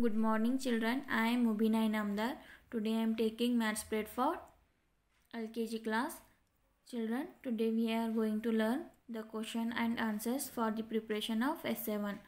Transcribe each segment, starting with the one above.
Good morning children. I am Mubina Inamdar. Today I am taking maths spread for LKG class. Children, today we are going to learn the question and answers for the preparation of S 1.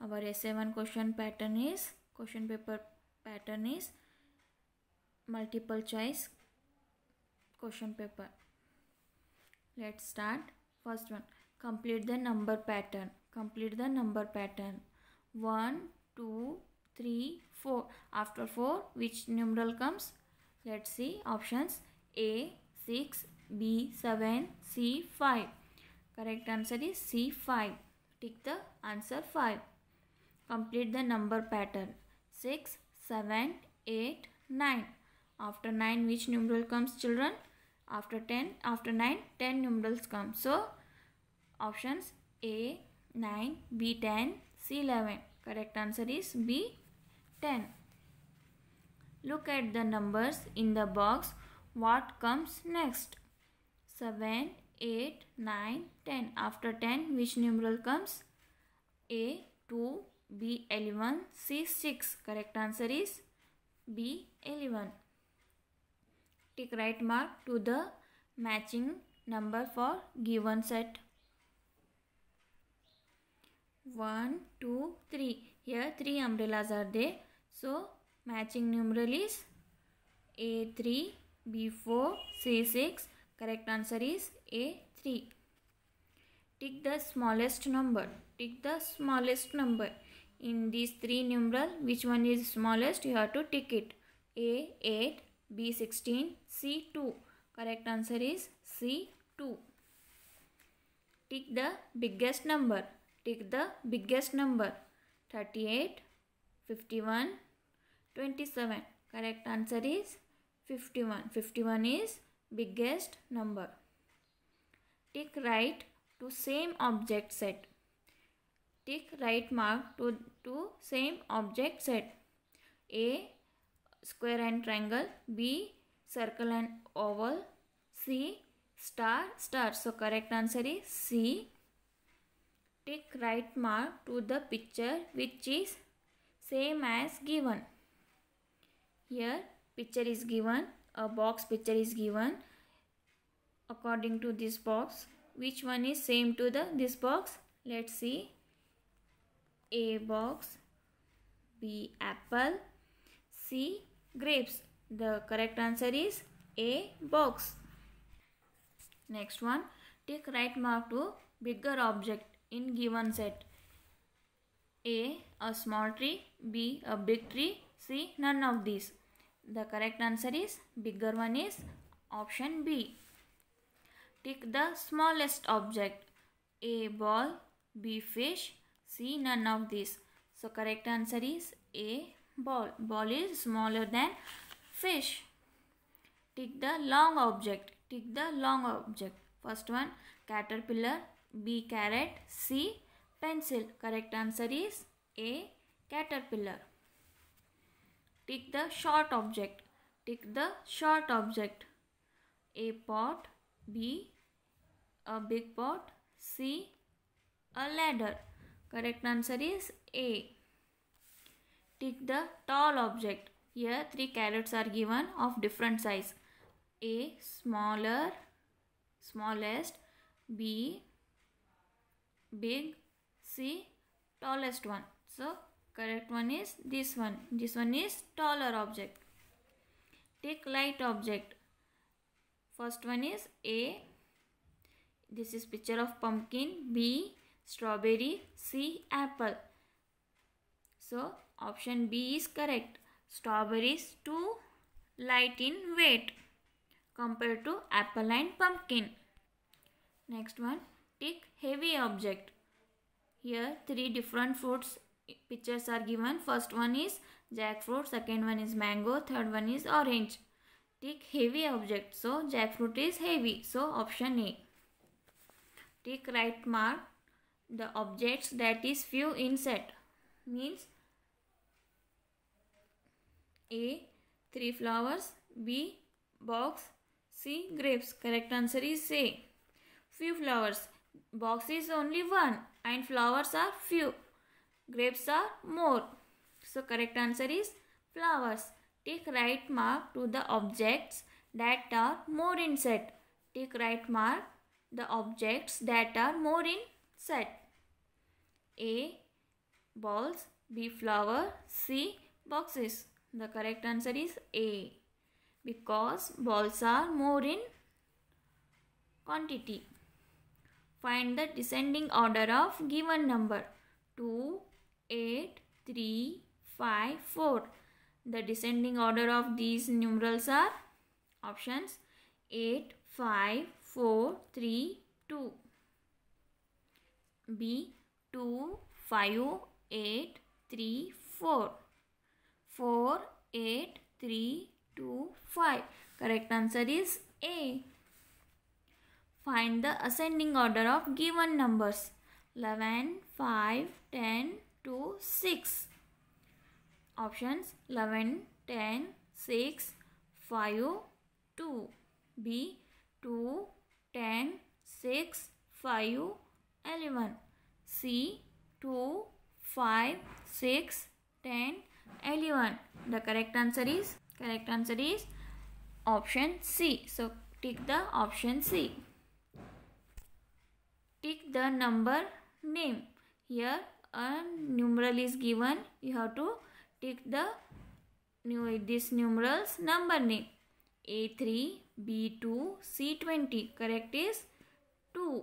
Our S 1 question pattern is question paper pattern is multiple choice question paper. Let's start. First one. Complete the number pattern. Complete the number pattern. 1 2 3, 4. After 4, which numeral comes? Let's see options A, 6, B, 7, C, 5. Correct answer is C, 5. Tick the answer 5. Complete the number pattern. 6, 7, 8, 9. After 9, which numeral comes children? After 10, after 9, 10 numerals come. So, options A, 9, B, 10, C, 11. Correct answer is B, 10. Look at the numbers in the box. What comes next? 7, 8, 9, 10. After 10, which numeral comes? A, 2, B, 11, C, 6. Correct answer is B, 11. Tick right mark to the matching number for given set. 1, 2, 3. Here 3 umbrellas are there. So matching numeral is A3, B4, C6. Correct answer is A3. Take the smallest number. Take the smallest number. In these three numeral, which one is smallest? You have to tick it. A8, B16, C2. Correct answer is C2. Take the biggest number. Take the biggest number. 38, 51, 27. Correct answer is 51. 51 is biggest number. Tick right to same object set. Tick right mark to, to same object set. A square and triangle. B circle and oval. C star star. So correct answer is C. Tick right mark to the picture which is same as given. Here picture is given, a box picture is given according to this box. Which one is same to the this box? Let's see. A box, B apple, C grapes. The correct answer is A box. Next one, take right mark to bigger object in given set. A. A small tree. B. A big tree. C. None of these. The correct answer is bigger one is option B. Tick the smallest object. A. Ball. B. Fish. C. None of these. So correct answer is A. Ball. Ball is smaller than fish. Tick the long object. Tick the long object. First one caterpillar. B. Carrot. C. Pencil. Correct answer is A. Caterpillar. Take the short object. Take the short object. A pot. B. A big pot. C. A ladder. Correct answer is A. Take the tall object. Here three carrots are given of different size. A smaller, smallest, B big, C tallest one. So Correct one is this one. This one is taller object. Take light object. First one is A. This is picture of pumpkin. B. Strawberry. C. Apple. So option B is correct. Strawberries too light in weight compared to apple and pumpkin. Next one, take heavy object. Here three different fruits pictures are given. First one is jackfruit, second one is mango, third one is orange. Take heavy object. So jackfruit is heavy. So option A. Take right mark the objects that is few in set means A three flowers, B box, C grapes. Correct answer is C. Few flowers. Box is only one and flowers are few grapes are more. So correct answer is flowers. Take right mark to the objects that are more in set. Take right mark the objects that are more in set. A. Balls. B. Flower. C. Boxes. The correct answer is A. Because balls are more in quantity. Find the descending order of given number. 2, 8, 3, 5, 4. The descending order of these numerals are options 8, 5, 4, 3, 2. B 2, 5, 8, 3, 4. 4, 8, 3, 2, 5. Correct answer is A. Find the ascending order of given numbers. 11, 5, 10, to 6. Options 11, 10, 6, 5, 2. B 2, 10, 6, 5, 11. C 2, 5, 6, 10, 11. The correct answer is correct answer is option C. So tick the option C. Tick the number name. Here a numeral is given you have to take the new this numerals number name a3 b2 c20 correct is 2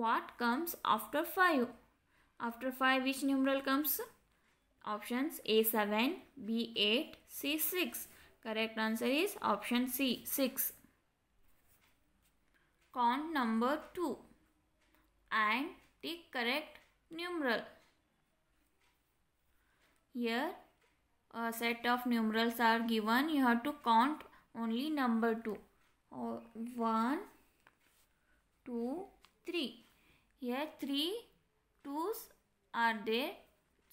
what comes after 5 after 5 which numeral comes options a7 b8 c6 correct answer is option c 6 count number 2 and tick correct numeral. Here a set of numerals are given. You have to count only number 2. Or uh, 1, 2, 3. Here 3 2s are there.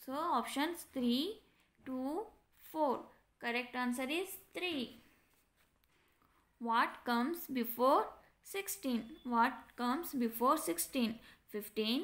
So options 3, 2, 4. Correct answer is 3. What comes before 16? What comes before 16? 15,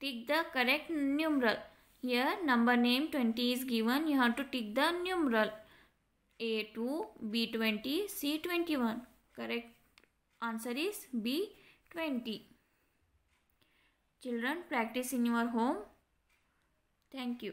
Tick the correct numeral. Here number name 20 is given. You have to tick the numeral. A2, B20, C21. Correct answer is B20. Children practice in your home. Thank you.